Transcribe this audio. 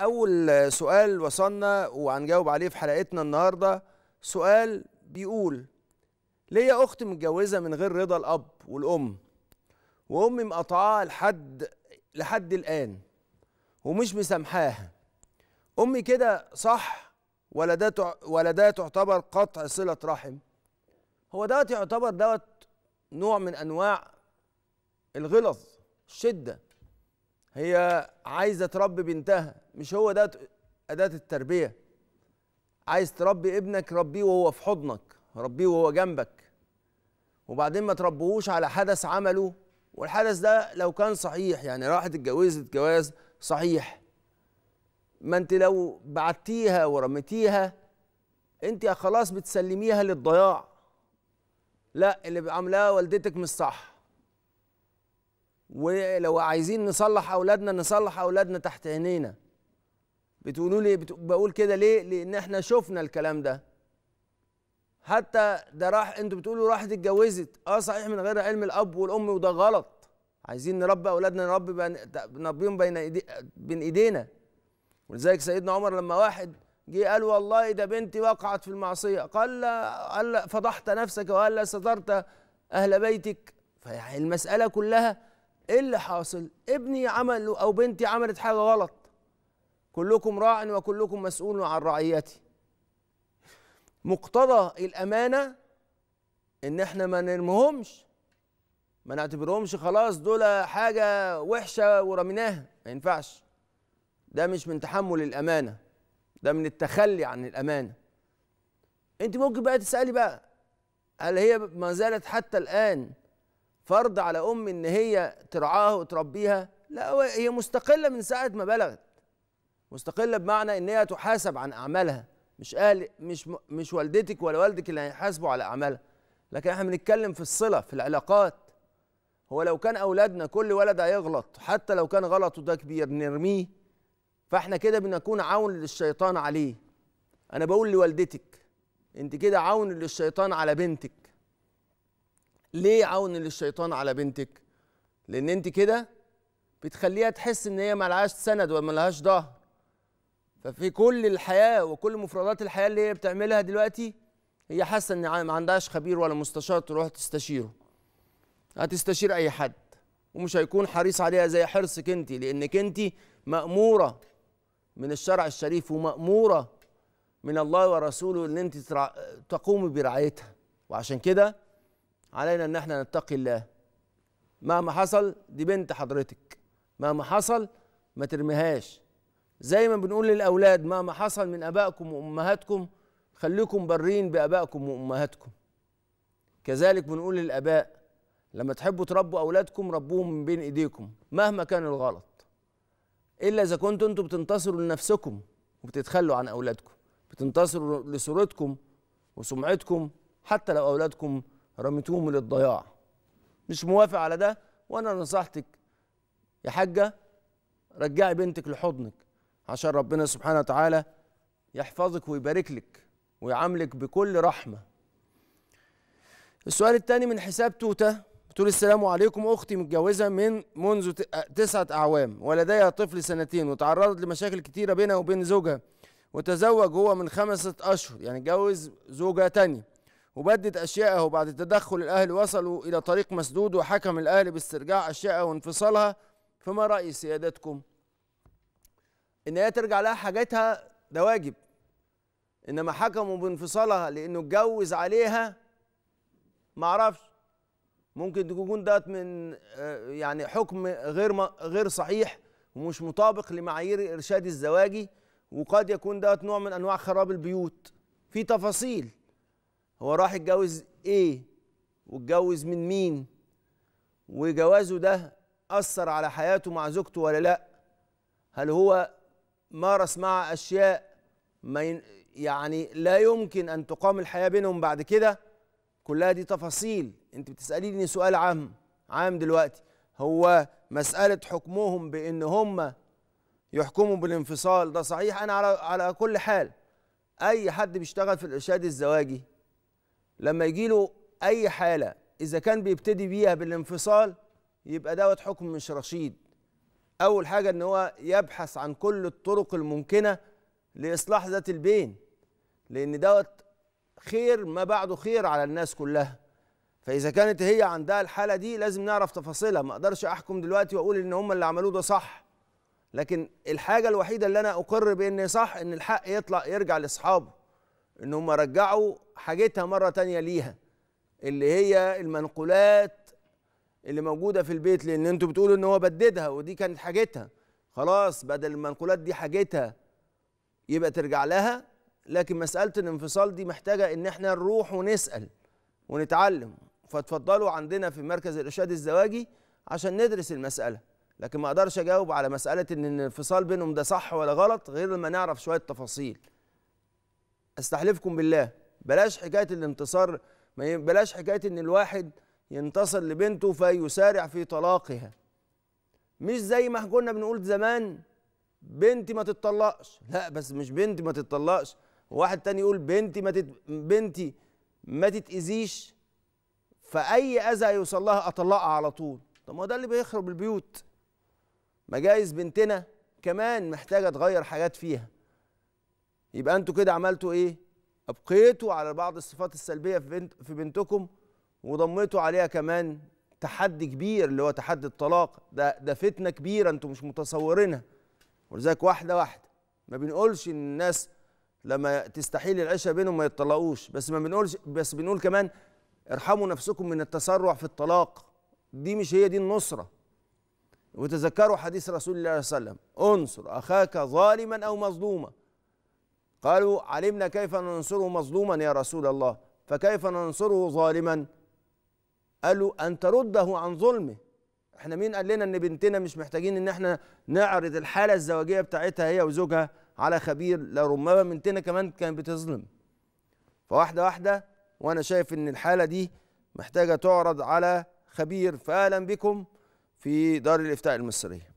أول سؤال وصلنا وهنجاوب عليه في حلقتنا النهاردة سؤال بيقول ليا أخت متجوزة من غير رضا الأب والأم وأمي مقطعاها لحد لحد الآن ومش مسامحاها أمي كده صح ولا ده ولا ده تعتبر قطع صلة رحم هو دوت يعتبر دوت نوع من أنواع الغلظ الشدة هي عايزه تربي بنتها مش هو ده اداه التربيه عايز تربي ابنك ربيه وهو في حضنك ربيه وهو جنبك وبعدين ما تربيهوش على حدث عمله والحدث ده لو كان صحيح يعني راحت اتجوزت جواز صحيح ما انت لو بعتيها ورميتيها انت خلاص بتسلميها للضياع لا اللي عاملاه والدتك مش صح ولو عايزين نصلح اولادنا نصلح اولادنا تحت عينينا بتقولوا لي بقول كده ليه لان احنا شفنا الكلام ده حتى ده راح انتوا بتقولوا راحت اتجوزت اه صحيح من غير علم الاب والام وده غلط عايزين نربي اولادنا نربي نربيهم بين إيدي... بين ايدينا ولذلك سيدنا عمر لما واحد جه قال والله ده بنتي وقعت في المعصيه قال لا قال فضحت نفسك وقال لا سترت اهل بيتك فالمساله كلها ايه اللي حاصل ابني عمل او بنتي عملت حاجه غلط كلكم راع وكلكم مسؤول عن رعيتي مقتضى الامانه ان احنا ما نرمهمش ما نعتبرهمش خلاص دول حاجه وحشه ورميناها ما ينفعش ده مش من تحمل الامانه ده من التخلي عن الامانه انت ممكن بقى تسالي بقى هل هي ما زالت حتى الان فرض على ام ان هي ترعاه وتربيها لا هي مستقله من ساعه ما بلغت مستقله بمعنى ان هي تحاسب عن اعمالها مش اهل مش مش والدتك ولا والدك اللي هيحاسبوا على اعمالها لكن احنا بنتكلم في الصله في العلاقات هو لو كان اولادنا كل ولد هيغلط حتى لو كان غلطه ده كبير نرميه فاحنا كده بنكون عون للشيطان عليه انا بقول لوالدتك انت كده عون للشيطان على بنتك ليه عون للشيطان على بنتك لان انت كده بتخليها تحس ان هي ملهاش سند وملهاش ظهر ففي كل الحياه وكل مفردات الحياه اللي هي بتعملها دلوقتي هي حاسه ان ما عندهاش خبير ولا مستشار تروح تستشيره هتستشير اي حد ومش هيكون حريص عليها زي حرصك انت لانك انت ماموره من الشرع الشريف وماموره من الله ورسوله ان انت تقومي برعايتها وعشان كده علينا ان احنا نتقي الله مهما حصل دي بنت حضرتك مهما حصل ما ترميهاش زي ما بنقول للاولاد مهما حصل من ابائكم وامهاتكم خليكم برين بابائكم وامهاتكم كذلك بنقول للاباء لما تحبوا تربوا اولادكم ربوهم من بين ايديكم مهما كان الغلط الا اذا كنتوا انتوا بتنتصروا لنفسكم وبتتخلوا عن اولادكم بتنتصروا لصورتكم وسمعتكم حتى لو اولادكم رميتوهم للضياع مش موافق على ده وانا نصحتك يا حاجه رجعي بنتك لحضنك عشان ربنا سبحانه وتعالى يحفظك ويبارك لك ويعاملك بكل رحمه السؤال الثاني من حساب توته بتقول السلام عليكم اختي متجوزه من منذ تسعه اعوام ولديها طفل سنتين وتعرضت لمشاكل كتيره بينها وبين زوجها وتزوج هو من خمسه اشهر يعني اتجوز زوجه تانيه وبدت أشياءه بعد تدخل الأهلي وصلوا إلى طريق مسدود وحكم الأهلي باسترجاع أشياءه وانفصالها فما رأي سيادتكم؟ إن هي ترجع لها حاجتها ده واجب إنما حكموا بانفصالها لأنه اتجوز عليها معرفش ممكن تكون ده من آه، يعني حكم غير غير صحيح ومش مطابق لمعايير الإرشاد الزواجي وقد يكون ده نوع من أنواع خراب البيوت في تفاصيل هو راح اتجوز ايه واتجوز من مين وجوازه ده اثر على حياته مع زوجته ولا لا هل هو مارس مع اشياء ما يعني لا يمكن ان تقام الحياه بينهم بعد كده كلها دي تفاصيل انت بتساليني سؤال عام عام دلوقتي هو مساله حكمهم بان هم يحكموا بالانفصال ده صحيح انا على على كل حال اي حد بيشتغل في الارشاد الزواجي لما يجي له اي حاله اذا كان بيبتدي بيها بالانفصال يبقى دوت حكم مش رشيد اول حاجه ان هو يبحث عن كل الطرق الممكنه لاصلاح ذات البين لان دوت خير ما بعده خير على الناس كلها فاذا كانت هي عندها الحاله دي لازم نعرف تفاصيلها ما اقدرش احكم دلوقتي واقول ان هم اللي عملوه ده صح لكن الحاجه الوحيده اللي انا اقر بان صح ان الحق يطلع يرجع لاصحابه ان هم رجعوا حاجتها مره تانية ليها اللي هي المنقولات اللي موجوده في البيت لان انتوا بتقولوا ان هو بددها ودي كانت حاجتها خلاص بدل المنقولات دي حاجتها يبقى ترجع لها لكن مساله الانفصال دي محتاجه ان احنا نروح ونسال ونتعلم فتفضلوا عندنا في مركز الارشاد الزواجي عشان ندرس المساله لكن ما اقدرش اجاوب على مساله ان الانفصال بينهم ده صح ولا غلط غير لما نعرف شويه تفاصيل استحلفكم بالله بلاش حكايه الانتصار بلاش حكايه ان الواحد ينتصر لبنته فيسارع في طلاقها مش زي ما كنا بنقول زمان بنتي ما تتطلقش لا بس مش بنتي ما تتطلقش واحد تاني يقول بنتي ما تت... بنتي ما تتاذيش فاي اذى هيوصل لها اطلقها على طول طب ما ده اللي بيخرب البيوت ما جايز بنتنا كمان محتاجه تغير حاجات فيها يبقى انتوا كده عملتوا ايه ابقيتوا على بعض الصفات السلبيه في بنت في بنتكم وضميتوا عليها كمان تحدي كبير اللي هو تحدي الطلاق ده ده فتنه كبيره انتوا مش متصورينها ولذلك واحده واحده ما بنقولش ان الناس لما تستحيل العشاء بينهم ما يتطلقوش بس ما بنقولش بس بنقول كمان ارحموا نفسكم من التسرع في الطلاق دي مش هي دي النصره وتذكروا حديث رسول الله صلى الله عليه وسلم انصر اخاك ظالما او مظلوما قالوا علمنا كيف ننصره مظلوما يا رسول الله فكيف ننصره ظالما قالوا أن ترده عن ظلمه احنا مين قال لنا ان بنتنا مش محتاجين ان احنا نعرض الحاله الزواجيه بتاعتها هي وزوجها على خبير لربما بنتنا كمان كانت بتظلم فواحده واحده وانا شايف ان الحاله دي محتاجه تعرض على خبير فاهلا بكم في دار الافتاء المصريه